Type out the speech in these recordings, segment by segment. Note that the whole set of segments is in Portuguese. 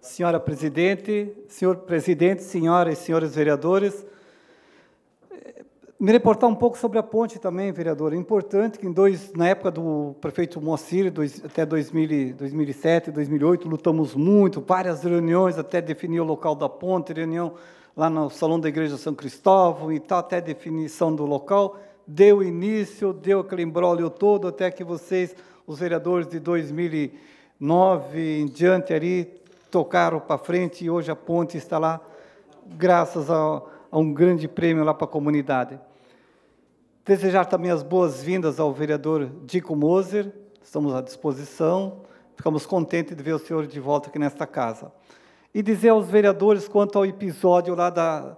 Senhora presidente, senhor presidente, senhoras e senhores vereadores, me reportar um pouco sobre a ponte também, vereador. É importante que dois, na época do prefeito Moacir, dois, até 2000, 2007, 2008, lutamos muito, várias reuniões até definir o local da ponte, reunião lá no Salão da Igreja São Cristóvão e tal, até definição do local. Deu início, deu aquele embrólio todo, até que vocês, os vereadores de 2009 em diante ali, tocaram para frente e hoje a ponte está lá, graças a, a um grande prêmio lá para a comunidade. Desejar também as boas-vindas ao vereador Dico Moser, estamos à disposição, ficamos contentes de ver o senhor de volta aqui nesta casa. E dizer aos vereadores quanto ao episódio lá da,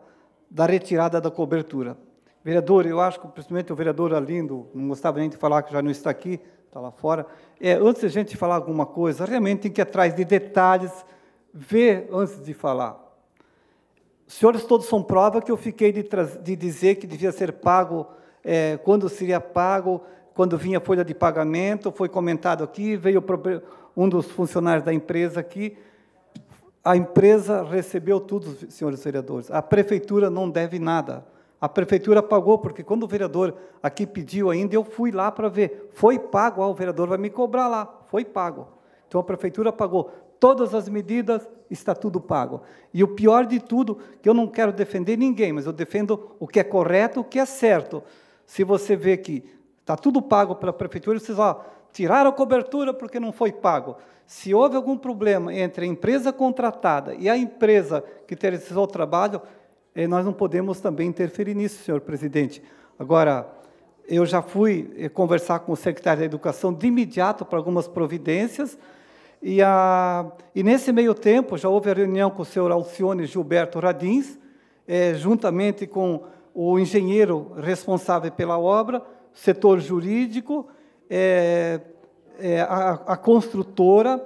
da retirada da cobertura. Vereador, eu acho que principalmente o vereador Alindo, não gostava nem de falar que já não está aqui, está lá fora. É, antes de a gente falar alguma coisa, realmente tem que ir atrás de detalhes ver antes de falar. Os senhores todos são prova que eu fiquei de, de dizer que devia ser pago, é, quando seria pago, quando vinha a folha de pagamento, foi comentado aqui, veio um dos funcionários da empresa aqui, a empresa recebeu tudo, senhores vereadores. A prefeitura não deve nada. A prefeitura pagou, porque quando o vereador aqui pediu ainda, eu fui lá para ver. Foi pago, ah, o vereador vai me cobrar lá. Foi pago. Então a prefeitura pagou todas as medidas, está tudo pago. E o pior de tudo, que eu não quero defender ninguém, mas eu defendo o que é correto, o que é certo. Se você vê que está tudo pago pela prefeitura, vocês ó, tiraram a cobertura porque não foi pago. Se houve algum problema entre a empresa contratada e a empresa que terceirizou o trabalho, eh, nós não podemos também interferir nisso, senhor presidente. Agora, eu já fui eh, conversar com o secretário da Educação de imediato para algumas providências, e, a, e, nesse meio tempo, já houve a reunião com o senhor Alcione Gilberto Radins, é, juntamente com o engenheiro responsável pela obra, setor jurídico, é, é, a, a, construtora,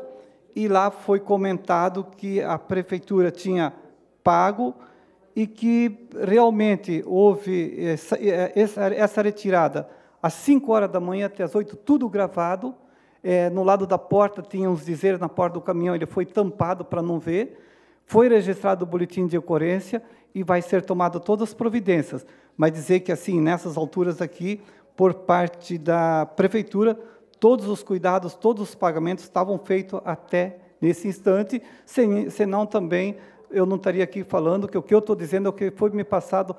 e lá foi comentado que a prefeitura tinha pago e que realmente houve essa, é, essa retirada às 5 horas da manhã até às 8, tudo gravado, é, no lado da porta tinha uns dizeres na porta do caminhão, ele foi tampado para não ver, foi registrado o boletim de ocorrência e vai ser tomado todas as providências. Mas dizer que assim, nessas alturas aqui, por parte da prefeitura, todos os cuidados, todos os pagamentos estavam feitos até nesse instante, sem, senão também eu não estaria aqui falando que o que eu estou dizendo é o que foi me passado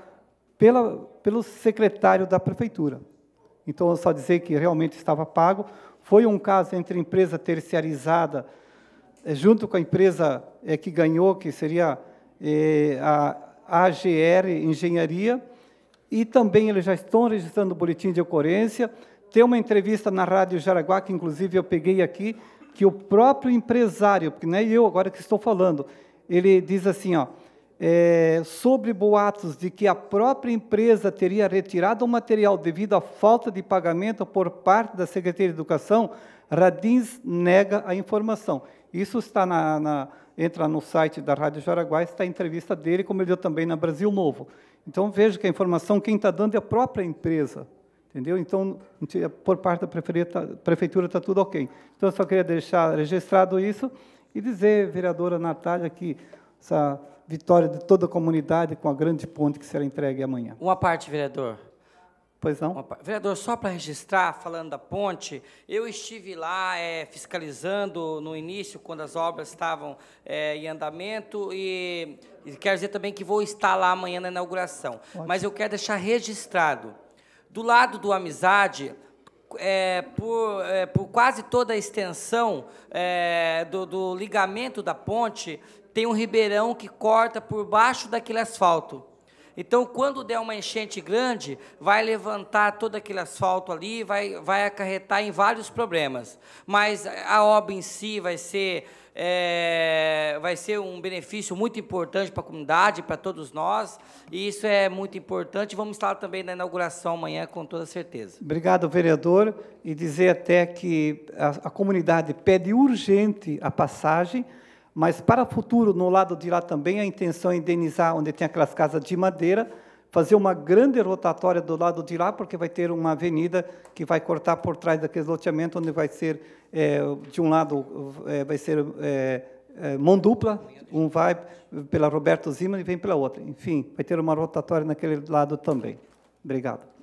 pela, pelo secretário da prefeitura. Então, só dizer que realmente estava pago, foi um caso entre empresa terciarizada, eh, junto com a empresa eh, que ganhou, que seria eh, a AGR Engenharia, e também eles já estão registrando o boletim de ocorrência. Tem uma entrevista na Rádio Jaraguá, que inclusive eu peguei aqui, que o próprio empresário, porque não é eu agora que estou falando, ele diz assim, ó, é, sobre boatos de que a própria empresa teria retirado o material devido à falta de pagamento por parte da Secretaria de Educação, Radins nega a informação. Isso está na, na entra no site da Rádio Jaraguá, está a entrevista dele, como ele deu também na Brasil Novo. Então veja que a informação quem está dando é a própria empresa, entendeu? Então por parte da prefeitura está tudo ok. Então eu só queria deixar registrado isso e dizer, vereadora Natália, que essa vitória de toda a comunidade com a grande ponte que será entregue amanhã. Uma parte, vereador. Pois não? Vereador, só para registrar, falando da ponte, eu estive lá é, fiscalizando no início, quando as obras estavam é, em andamento, e, e quero dizer também que vou estar lá amanhã na inauguração. Ótimo. Mas eu quero deixar registrado. Do lado do Amizade, é, por, é, por, quase toda a extensão é, do, do, ligamento da ponte, tem um ribeirão que corta por baixo daquele asfalto. Então, quando der uma enchente grande, vai levantar todo aquele asfalto ali, vai, vai acarretar em vários problemas. Mas a obra em si vai ser é, vai ser um benefício muito importante para a comunidade, para todos nós, e isso é muito importante. Vamos estar também na inauguração amanhã, com toda certeza. Obrigado, vereador, e dizer até que a, a comunidade pede urgente a passagem, mas para o futuro, no lado de lá também, a intenção é indenizar onde tem aquelas casas de madeira, fazer uma grande rotatória do lado de lá, porque vai ter uma avenida que vai cortar por trás daquele loteamento, onde vai ser, é, de um lado, é, vai ser é, é mão dupla, um vai pela Roberto Zima e vem pela outra. Enfim, vai ter uma rotatória naquele lado também. Obrigado.